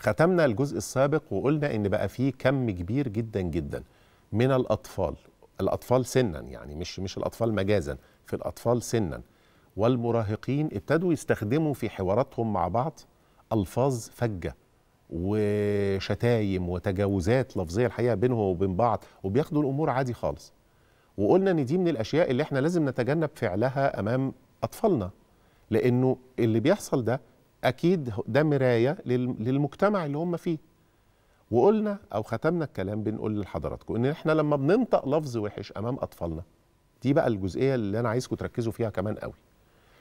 ختمنا الجزء السابق وقلنا ان بقى في كم كبير جدا جدا من الاطفال الاطفال سنا يعني مش مش الاطفال مجازا في الاطفال سنا والمراهقين ابتدوا يستخدموا في حواراتهم مع بعض الفاظ فجه وشتايم وتجاوزات لفظيه الحقيقه بينهم وبين بعض وبياخدوا الامور عادي خالص وقلنا ان دي من الاشياء اللي احنا لازم نتجنب فعلها امام اطفالنا لانه اللي بيحصل ده اكيد ده مرايه للمجتمع اللي هم فيه وقلنا او ختمنا الكلام بنقول لحضراتكم ان احنا لما بننطق لفظ وحش امام اطفالنا دي بقى الجزئيه اللي انا عايزكم تركزوا فيها كمان قوي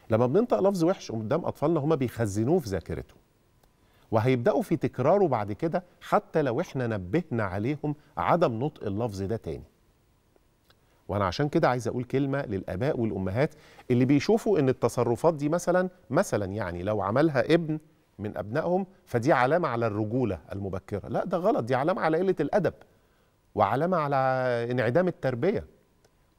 لما بننطق لفظ وحش قدام اطفالنا هم بيخزنوه في ذاكرتهم وهيبداوا في تكراره بعد كده حتى لو احنا نبهنا عليهم عدم نطق اللفظ ده تاني وانا عشان كده عايز اقول كلمه للاباء والامهات اللي بيشوفوا ان التصرفات دي مثلا مثلا يعني لو عملها ابن من ابنائهم فدي علامه على الرجوله المبكره لا ده غلط دي علامه على قله الادب وعلامه على انعدام التربيه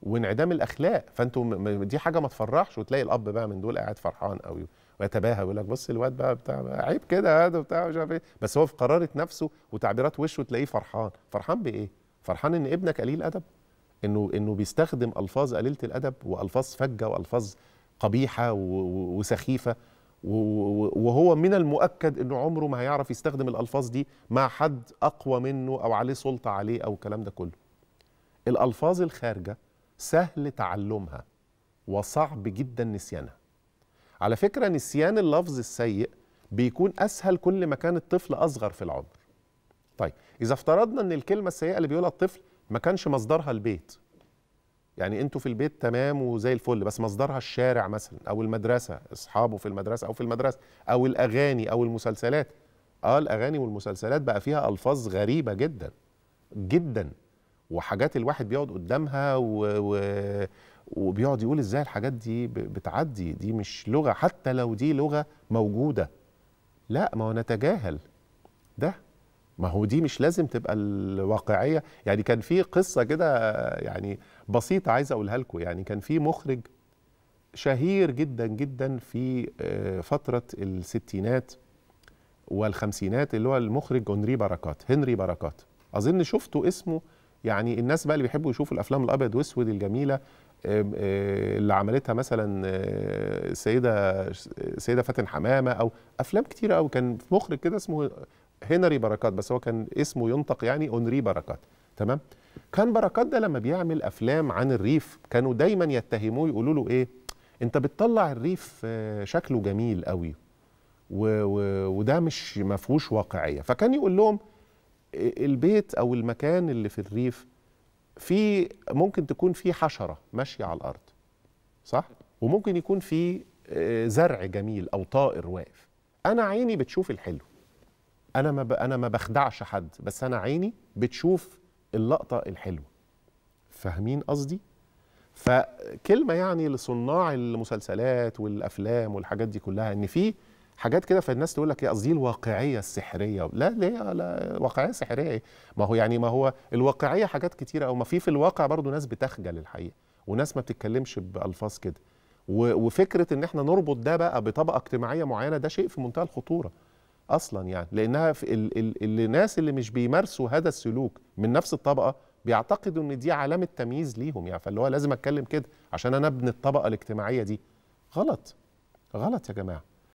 وانعدام الاخلاق فانتم دي حاجه ما تفرحش وتلاقي الاب بقى من دول قاعد فرحان قوي ويتباهى ويقول لك بص الواد بقى بتاع عيب كده هذا بتاع مش عارف ايه بس هو في قراره نفسه وتعبيرات وشه تلاقيه فرحان فرحان بايه فرحان ان ابنك قليل ادب انه انه بيستخدم الفاظ قليله الادب والفاظ فجه والفاظ قبيحه وسخيفه وهو من المؤكد انه عمره ما هيعرف يستخدم الالفاظ دي مع حد اقوى منه او عليه سلطه عليه او الكلام ده كله الالفاظ الخارجه سهل تعلمها وصعب جدا نسيانها على فكره نسيان اللفظ السيء بيكون اسهل كل ما كان الطفل اصغر في العمر طيب اذا افترضنا ان الكلمه السيئه اللي بيقولها الطفل ما كانش مصدرها البيت يعني انتوا في البيت تمام وزي الفل بس مصدرها الشارع مثلا او المدرسه اصحابه في المدرسه او في المدرسه او الاغاني او المسلسلات اه الاغاني والمسلسلات بقى فيها الفاظ غريبه جدا جدا وحاجات الواحد بيقعد قدامها و... و... وبيقعد يقول ازاي الحاجات دي بتعدي دي مش لغه حتى لو دي لغه موجوده لا ما هو نتجاهل ده ما هو دي مش لازم تبقى الواقعيه يعني كان في قصه كده يعني بسيطه عايز اقولها لكم يعني كان في مخرج شهير جدا جدا في آه، فتره الستينات والخمسينات اللي هو المخرج هنري بركات هنري بركات اظن شفته اسمه يعني الناس بقى اللي بيحبوا يشوفوا الافلام الابيض واسود الجميله آه، آه، اللي عملتها مثلا السيده السيده فاتن حمامه او افلام كتيره قوي كان مخرج كده اسمه هنري بركات بس هو كان اسمه ينطق يعني اونري بركات تمام كان بركات ده لما بيعمل افلام عن الريف كانوا دايما يتهموه يقولوا له ايه انت بتطلع الريف آه، شكله جميل قوي و... و... وده مش ما فيهوش واقعيه فكان يقول لهم آه، البيت او المكان اللي في الريف في ممكن تكون في حشره ماشيه على الارض صح وممكن يكون في آه، زرع جميل او طائر واقف انا عيني بتشوف الحلو انا ما ب... انا ما بخدعش حد بس انا عيني بتشوف اللقطه الحلوه فاهمين قصدي فكلمه يعني لصناع المسلسلات والافلام والحاجات دي كلها ان في حاجات كده فالناس تقول لك قصدي الواقعيه السحريه لا ليه لا واقعيه سحريه ما هو يعني ما هو الواقعيه حاجات كتيره او ما في في الواقع برضو ناس بتخجل الحقيقه وناس ما بتتكلمش بالفاظ كده وفكره ان احنا نربط ده بقى بطبقه اجتماعيه معينه ده شيء في منتهى الخطوره اصلا يعني لانها في ال ال الناس اللي مش بيمارسوا هذا السلوك من نفس الطبقه بيعتقدوا ان دي علامه تمييز ليهم يعني فاللي هو لازم اتكلم كده عشان انا ابن الطبقه الاجتماعيه دي غلط غلط يا جماعه